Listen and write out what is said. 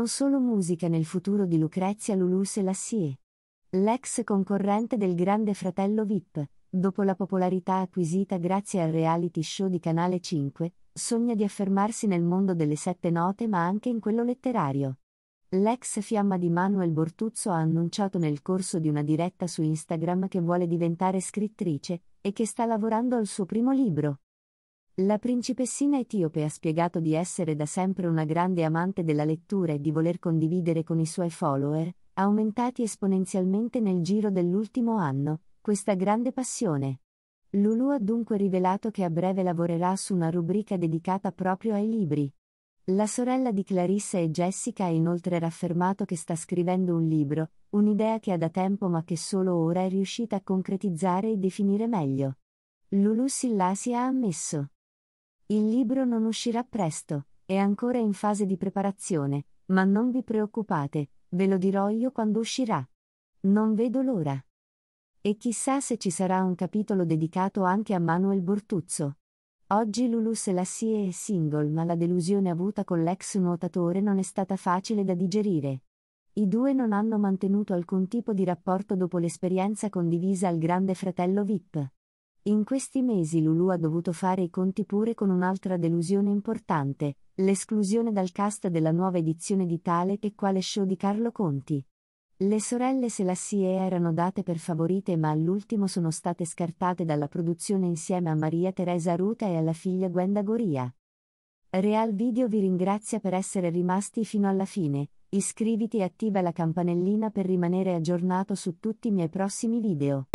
non solo musica nel futuro di Lucrezia Lulù Selassie. L'ex concorrente del Grande Fratello VIP, dopo la popolarità acquisita grazie al reality show di Canale 5, sogna di affermarsi nel mondo delle sette note ma anche in quello letterario. L'ex fiamma di Manuel Bortuzzo ha annunciato nel corso di una diretta su Instagram che vuole diventare scrittrice e che sta lavorando al suo primo libro. La principessina etiope ha spiegato di essere da sempre una grande amante della lettura e di voler condividere con i suoi follower, aumentati esponenzialmente nel giro dell'ultimo anno, questa grande passione. Lulu ha dunque rivelato che a breve lavorerà su una rubrica dedicata proprio ai libri. La sorella di Clarissa e Jessica ha inoltre raffermato che sta scrivendo un libro, un'idea che ha da tempo ma che solo ora è riuscita a concretizzare e definire meglio. Lulu Sillasi ha ammesso. Il libro non uscirà presto, è ancora in fase di preparazione, ma non vi preoccupate, ve lo dirò io quando uscirà. Non vedo l'ora. E chissà se ci sarà un capitolo dedicato anche a Manuel Bortuzzo. Oggi Lulu Selassie è single, ma la delusione avuta con l'ex nuotatore non è stata facile da digerire. I due non hanno mantenuto alcun tipo di rapporto dopo l'esperienza condivisa al Grande Fratello VIP. In questi mesi Lulu ha dovuto fare i conti pure con un'altra delusione importante, l'esclusione dal cast della nuova edizione di Tale e quale show di Carlo Conti. Le sorelle Selassie erano date per favorite ma all'ultimo sono state scartate dalla produzione insieme a Maria Teresa Ruta e alla figlia Gwenda Goria. Real Video vi ringrazia per essere rimasti fino alla fine, iscriviti e attiva la campanellina per rimanere aggiornato su tutti i miei prossimi video.